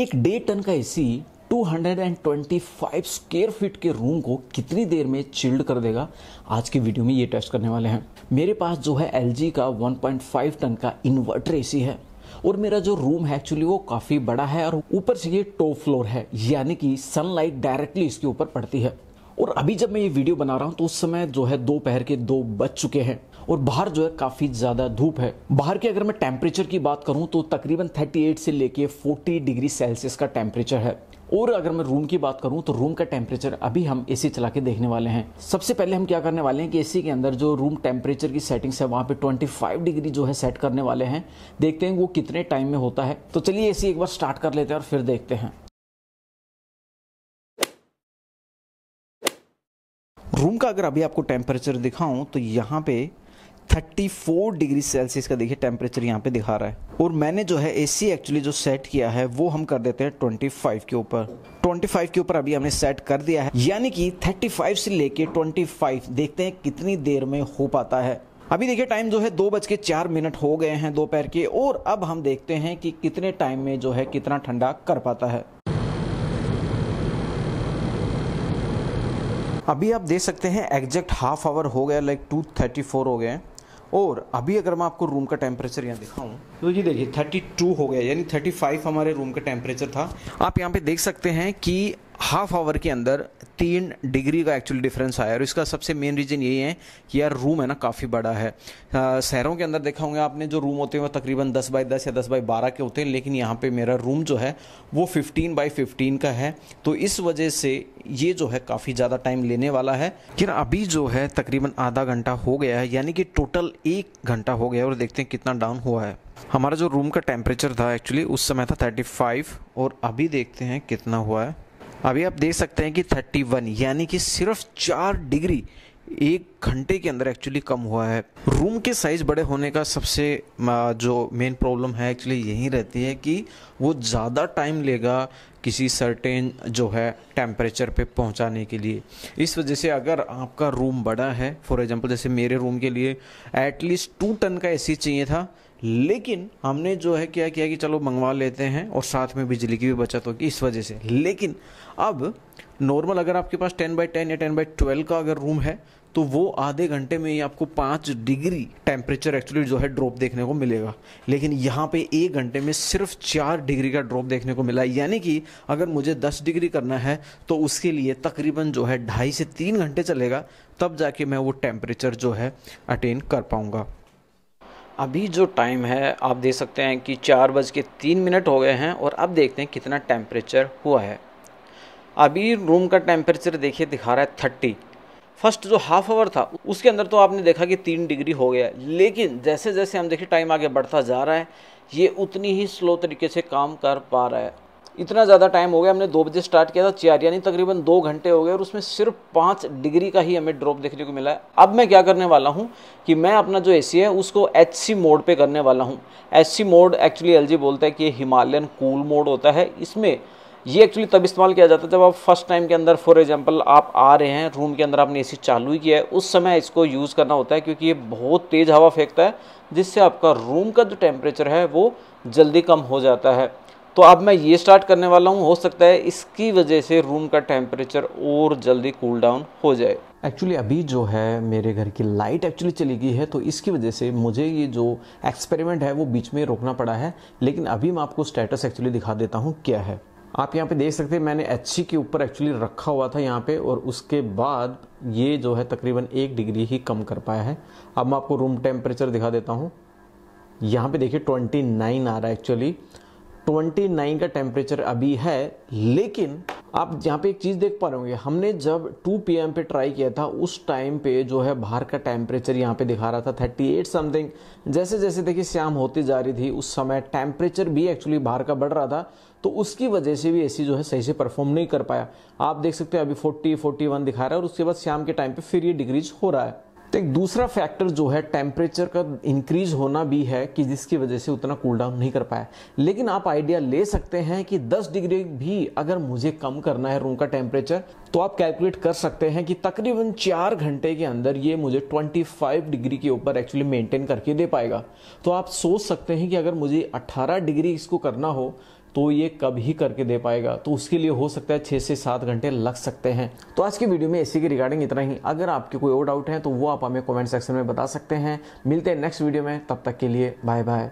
एक डेढ़ टन का एसी 225 स्क्वायर फीट के रूम को कितनी देर में चिल्ड कर देगा आज की वीडियो में ये टेस्ट करने वाले हैं मेरे पास जो है एल का 1.5 टन का इन्वर्टर एसी है और मेरा जो रूम है एक्चुअली वो काफ़ी बड़ा है और ऊपर से ये टॉप फ्लोर है यानी कि सनलाइट डायरेक्टली इसके ऊपर पड़ती है और अभी जब मैं ये वीडियो बना रहा हूँ तो उस समय जो है दोपहर के दो बज चुके हैं और बाहर जो है काफ़ी ज़्यादा धूप है बाहर के अगर मैं टेम्परेचर की बात करूँ तो तकरीबन 38 से लेके 40 डिग्री सेल्सियस का टेम्परेचर है और अगर मैं रूम की बात करूं तो रूम का टेम्परेचर अभी हम एसी चला के देखने वाले हैं सबसे पहले हम क्या करने वाले हैं कि एसी के अंदर जो रूम टेम्परेचर की सेटिंग्स है वहां पे 25 डिग्री जो है सेट करने वाले हैं देखते हैं वो कितने टाइम में होता है तो चलिए एसी एक बार स्टार्ट कर लेते हैं और फिर देखते हैं रूम का अगर अभी आपको टेम्परेचर दिखाऊं तो यहाँ पे 34 डिग्री सेल्सियस का देखिए टेम्परेचर यहाँ पे दिखा रहा है और मैंने जो है एसी एक्चुअली जो सेट किया है वो हम कर देते हैं 25 के ऊपर 25 के ऊपर अभी हमने सेट कर दिया है यानी कि 35 से लेके 25 देखते हैं कितनी देर में हो पाता है अभी देखिए टाइम जो है दो बज के चार मिनट हो गए हैं दोपहर के और अब हम देखते हैं कि कितने टाइम में जो है कितना ठंडा कर पाता है अभी आप देख सकते हैं एग्जैक्ट हाफ आवर हो गया लाइक टू थर्टी फोर हो गए और अभी अगर मैं आपको रूम का टेम्परेचर यहाँ दिखाऊँ तो ये देखिए 32 हो गया यानी 35 हमारे रूम का टेम्परेचर था आप यहाँ पे देख सकते हैं कि हाफ आवर के अंदर तीन डिग्री का एक्चुअल डिफरेंस आया और इसका सबसे मेन रीज़न यही है कि यार रूम है ना काफ़ी बड़ा है शहरों के अंदर देखा होंगे आपने जो रूम होते हैं वो तकरीबन 10 बाई 10 या 10 बाई 12 के होते हैं लेकिन यहाँ पे मेरा रूम जो है वो 15 बाई 15 का है तो इस वजह से ये जो है काफ़ी ज़्यादा टाइम लेने वाला है कि अभी जो है तकरीबन आधा घंटा हो गया है यानी कि टोटल एक घंटा हो गया और देखते हैं कितना डाउन हुआ है हमारा जो रूम का टेम्परेचर था एक्चुअली उस समय था 35 और अभी देखते हैं कितना हुआ है अभी आप देख सकते हैं कि 31 यानी कि सिर्फ चार डिग्री एक घंटे के अंदर एक्चुअली कम हुआ है रूम के साइज़ बड़े होने का सबसे जो मेन प्रॉब्लम है एक्चुअली यही रहती है कि वो ज़्यादा टाइम लेगा किसी सर्टेन जो है टेम्परेचर पे पहुंचाने के लिए इस वजह से अगर आपका रूम बड़ा है फॉर एग्जांपल जैसे मेरे रूम के लिए एटलीस्ट टू टन का एसी चाहिए था लेकिन हमने जो है क्या किया कि चलो मंगवा लेते हैं और साथ में बिजली की भी बचत होगी इस वजह से लेकिन अब नॉर्मल अगर आपके पास टेन बाई टेन या टेन बाई ट्वेल्व का अगर रूम है तो वो आधे घंटे में ही आपको पाँच डिग्री टेम्परेचर एक्चुअली जो है ड्रॉप देखने को मिलेगा लेकिन यहाँ पे एक घंटे में सिर्फ चार डिग्री का ड्रॉप देखने को मिला यानी कि अगर मुझे दस डिग्री करना है तो उसके लिए तकरीबन जो है ढाई से तीन घंटे चलेगा तब जाके मैं वो टेम्परेचर जो है अटेन कर पाऊँगा अभी जो टाइम है आप देख सकते हैं कि चार बज के तीन मिनट हो गए हैं और अब देखते हैं कितना टेम्परेचर हुआ है अभी रूम का टेम्परेचर देखिए दिखा रहा है थर्टी फर्स्ट जो हाफ आवर था उसके अंदर तो आपने देखा कि तीन डिग्री हो गया लेकिन जैसे जैसे हम देखिए टाइम आगे बढ़ता जा रहा है ये उतनी ही स्लो तरीके से काम कर पा रहा है इतना ज़्यादा टाइम हो गया हमने दो बजे स्टार्ट किया था चार यानी तकरीबन दो घंटे हो गए और उसमें सिर्फ पाँच डिग्री का ही हमें ड्रॉप देखने को मिला है अब मैं क्या करने वाला हूँ कि मैं अपना जो ए है उसको एच मोड पर करने वाला हूँ एच मोड एक्चुअली एल बोलता है कि हिमालयन कूल मोड होता है इसमें ये एक्चुअली तब इस्तेमाल किया जाता है जब आप फर्स्ट टाइम के अंदर फॉर एग्जांपल आप आ रहे हैं रूम के अंदर आपने एसी चालू ही किया है उस समय इसको यूज़ करना होता है क्योंकि ये बहुत तेज़ हवा फेंकता है जिससे आपका रूम का जो टेम्परेचर है वो जल्दी कम हो जाता है तो अब मैं ये स्टार्ट करने वाला हूँ हो सकता है इसकी वजह से रूम का टेम्परेचर और जल्दी कूल डाउन हो जाए एक्चुअली अभी जो है मेरे घर की लाइट एक्चुअली चली गई है तो इसकी वजह से मुझे ये जो एक्सपेरिमेंट है वो बीच में रोकना पड़ा है लेकिन अभी मैं आपको स्टेटस एक्चुअली दिखा देता हूँ क्या है आप यहाँ पे देख सकते हैं मैंने एच के ऊपर एक्चुअली रखा हुआ था यहाँ पे और उसके बाद ये जो है तकरीबन एक डिग्री ही कम कर पाया है अब मैं आपको रूम टेम्परेचर दिखा देता हूँ यहाँ पे देखिए 29 आ रहा है एक्चुअली 29 का टेम्परेचर अभी है लेकिन आप यहाँ पे एक चीज़ देख पा रहे होंगे हमने जब 2 पी पे ट्राई किया था उस टाइम पे जो है बाहर का टेम्परेचर यहाँ पे दिखा रहा था 38 समथिंग जैसे जैसे देखिए शाम होती जा रही थी उस समय टेम्परेचर भी एक्चुअली बाहर का बढ़ रहा था तो उसकी वजह से भी एसी जो है सही से परफॉर्म नहीं कर पाया आप देख सकते हैं अभी 40 41 दिखा रहा है और उसके बाद शाम के टाइम पे फिर ये डिक्रीज हो रहा है एक दूसरा फैक्टर जो है टेम्परेचर का इंक्रीज होना भी है कि जिसकी वजह से उतना कूल डाउन नहीं कर पाया लेकिन आप आइडिया ले सकते हैं कि 10 डिग्री भी अगर मुझे कम करना है रूम का टेम्परेचर तो आप कैलकुलेट कर सकते हैं कि तकरीबन चार घंटे के अंदर ये मुझे 25 डिग्री के ऊपर एक्चुअली मेंटेन करके दे पाएगा तो आप सोच सकते हैं कि अगर मुझे 18 डिग्री इसको करना हो तो ये कब ही करके दे पाएगा तो उसके लिए हो सकता है छः से सात घंटे लग सकते हैं तो आज की वीडियो में इसी के रिगार्डिंग इतना ही अगर आपके कोई और डाउट है तो वो आप हमें कमेंट सेक्शन में बता सकते हैं मिलते हैं नेक्स्ट वीडियो में तब तक के लिए बाय बाय